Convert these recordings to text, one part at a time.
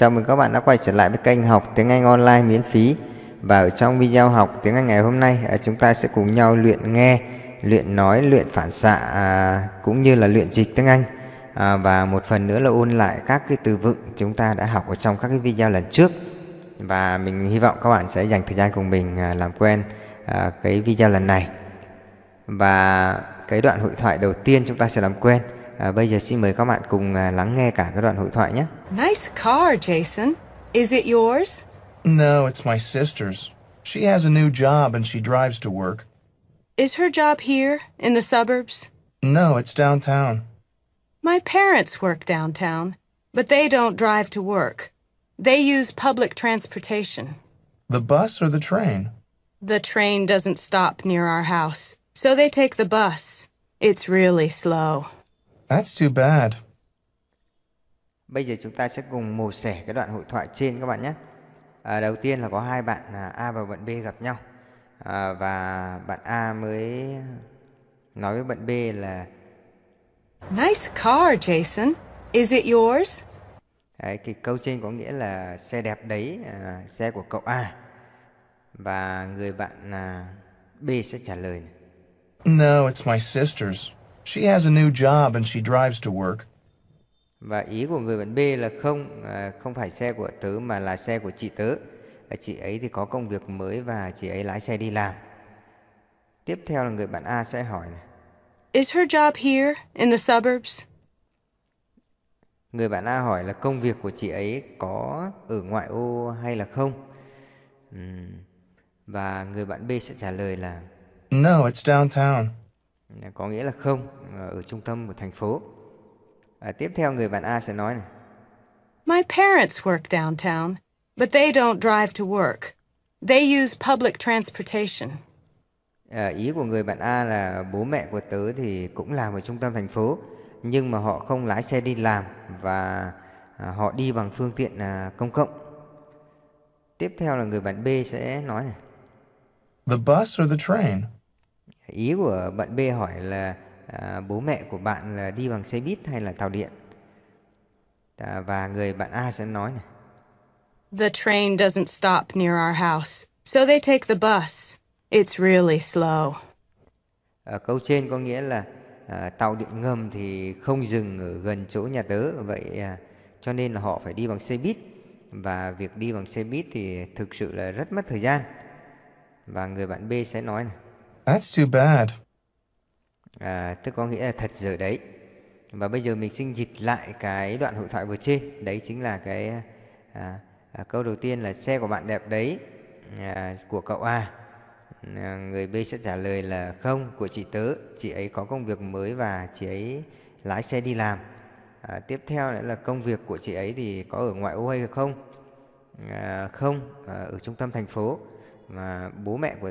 Chào mừng các bạn đã quay trở lại với kênh học tiếng Anh online miễn phí Và ở trong video học tiếng Anh ngày hôm nay à, chúng ta sẽ cùng nhau luyện nghe, luyện nói, luyện phản xạ à, cũng như là luyện dịch tiếng Anh à, Và một phần nữa là ôn lại các cái từ vựng chúng ta đã học ở trong các cái video lần trước Và mình hy vọng các bạn sẽ dành thời gian cùng mình làm quen cái video lần này Và cái đoạn hội thoại đầu tiên chúng ta sẽ làm quen À, bây giờ xin mời các bạn cùng lắng nghe cả cái đoạn hội thoại nhé. Nice car, Jason. Is it yours? No, it's my sister's. She has a new job and she drives to work. Is her job here in the suburbs? No, it's downtown. My parents work downtown, but they don't drive to work. They use public transportation. The bus or the train? The train doesn't stop near our house, so they take the bus. It's really slow. That's too bad. Bây giờ chúng ta sẽ cùng mổ xẻ cái đoạn hội thoại trên các bạn nhé. À, đầu tiên là có hai bạn à, A và bạn B gặp nhau à, và bạn A mới nói với bạn B là Nice car, Jason. Is it yours? Đấy, cái câu trên có nghĩa là xe đẹp đấy, à, xe của cậu A. Và người bạn à, B sẽ trả lời. No, it's my sister's. She has a new job and she drives to work. Và ý của người bạn B là không à, không phải xe của tớ mà là xe của chị tớ. chị ấy thì có công việc mới và chị ấy lái xe đi làm. Tiếp theo là người bạn A sẽ hỏi này. Is her job here in the suburbs? Người bạn A hỏi là công việc của chị ấy có ở ngoại ô hay là không? Và người bạn B sẽ trả lời là No, it's downtown có nghĩa là không ờ, ở trung tâm của thành phố. À, tiếp theo người bạn A sẽ nói này. My parents work downtown, but they don't drive to work. They use public transportation. À, ý của người bạn A là bố mẹ của tớ thì cũng làm ở trung tâm thành phố, nhưng mà họ không lái xe đi làm và à, họ đi bằng phương tiện à, công cộng. Tiếp theo là người bạn B sẽ nói này. The bus or the train? ý của bạn B hỏi là à, bố mẹ của bạn là đi bằng xe buýt hay là tàu điện à, và người bạn A sẽ nói này The train doesn't stop near our house, so they take the bus. It's really slow. À, câu trên có nghĩa là à, tàu điện ngầm thì không dừng ở gần chỗ nhà tớ vậy à, cho nên là họ phải đi bằng xe buýt và việc đi bằng xe buýt thì thực sự là rất mất thời gian. Và người bạn B sẽ nói này That's too bad. À, tức có nghĩa là thật rồi đấy. Và bây giờ mình xin dịch lại cái đoạn hội thoại vừa trên. Đấy chính là cái à, à, câu đầu tiên là xe của bạn đẹp đấy à, của cậu A. À, người B sẽ trả lời là không của chị tớ. Chị ấy có công việc mới và chị ấy lái xe đi làm. À, tiếp theo nữa là công việc của chị ấy thì có ở ngoại ô hay không? À, không, à, ở trung tâm thành phố mà bố mẹ của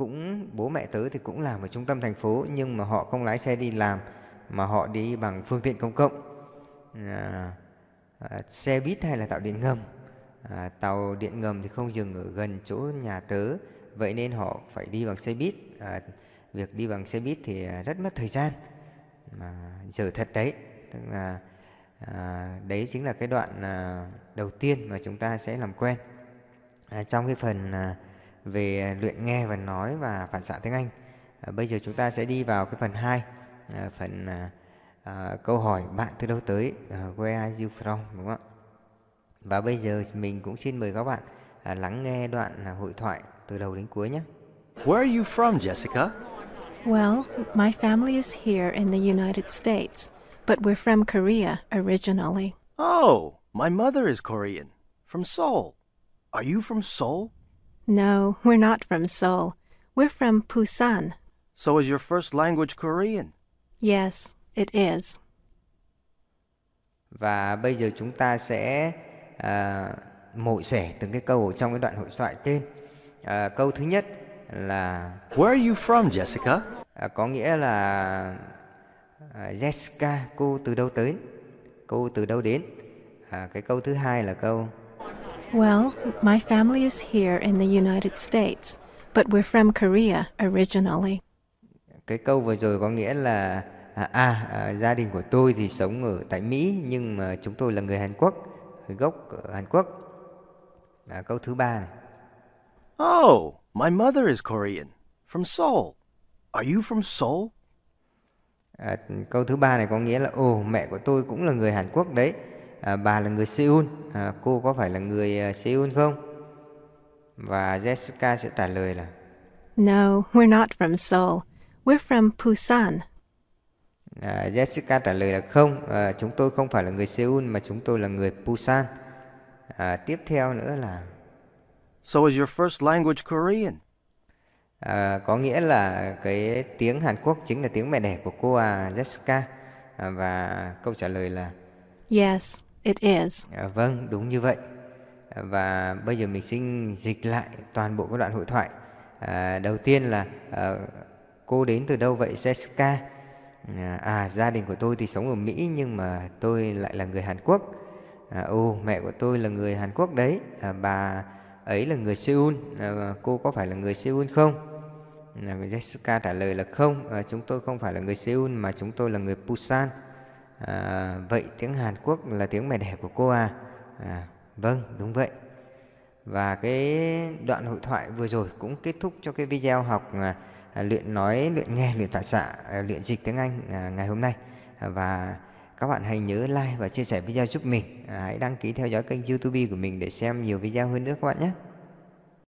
cũng bố mẹ tớ thì cũng làm ở trung tâm thành phố nhưng mà họ không lái xe đi làm mà họ đi bằng phương tiện công cộng à, à, xe buýt hay là tàu điện ngầm à, tàu điện ngầm thì không dừng ở gần chỗ nhà tớ vậy nên họ phải đi bằng xe buýt à, việc đi bằng xe buýt thì à, rất mất thời gian mà giờ thật đấy tức là à, đấy chính là cái đoạn à, đầu tiên mà chúng ta sẽ làm quen à, trong cái phần à, về luyện nghe và nói và phản xạ tiếng Anh. À, bây giờ chúng ta sẽ đi vào cái phần 2, à, phần à, câu hỏi bạn từ đâu tới, à, where are you from đúng không ạ? Và bây giờ mình cũng xin mời các bạn lắng nghe đoạn hội thoại từ đầu đến cuối nhé. Where are you from, Jessica? Well, my family is here in the United States, but we're from Korea originally. Oh, my mother is Korean, from Seoul. Are you from Seoul? No, we're not from Seoul. We're from Busan. So is your first language Korean? Yes, it is. Và bây giờ chúng ta sẽ uh, mổ xẻ từng cái câu trong cái đoạn hội thoại trên. Uh, câu thứ nhất là Where are you from, Jessica? Uh, có nghĩa là uh, Jessica, cô từ đâu tới? Cô từ đâu đến? À, cái câu thứ hai là câu Well, my family is here in the United States, but we're from Korea originally. Cái câu vừa rồi có nghĩa là à, à, à gia đình của tôi thì sống ở tại Mỹ nhưng mà chúng tôi là người Hàn Quốc, gốc ở Hàn Quốc. À, câu thứ ba này. Oh, my mother is Korean, from Seoul. Are you from Seoul? À, câu thứ ba này có nghĩa là ồ mẹ của tôi cũng là người Hàn Quốc đấy à, bà là người Seoul, à, cô có phải là người à, Seoul không? Và Jessica sẽ trả lời là No, we're not from Seoul. We're from Busan. À, Jessica trả lời là không, à, chúng tôi không phải là người Seoul mà chúng tôi là người Busan. À, tiếp theo nữa là So is your first language Korean? À, có nghĩa là cái tiếng Hàn Quốc chính là tiếng mẹ đẻ của cô à, Jessica à, và câu trả lời là Yes, It is. À, vâng, đúng như vậy. và bây giờ mình xin dịch lại toàn bộ các đoạn hội thoại. À, đầu tiên là à, cô đến từ đâu vậy Jessica? À, gia đình của tôi thì sống ở Mỹ nhưng mà tôi lại là người Hàn Quốc. À, ô, mẹ của tôi là người Hàn Quốc đấy. À, bà ấy là người Seoul. À, cô có phải là người Seoul không? À, Jessica trả lời là không, à, chúng tôi không phải là người Seoul mà chúng tôi là người Busan. À, vậy tiếng Hàn Quốc là tiếng mẹ đẻ của cô à? à vâng đúng vậy và cái đoạn hội thoại vừa rồi cũng kết thúc cho cái video học à, à, luyện nói luyện nghe luyện phản xạ à, luyện dịch tiếng Anh à, ngày hôm nay à, và các bạn hãy nhớ like và chia sẻ video giúp mình à, hãy đăng ký theo dõi kênh YouTube của mình để xem nhiều video hơn nữa các bạn nhé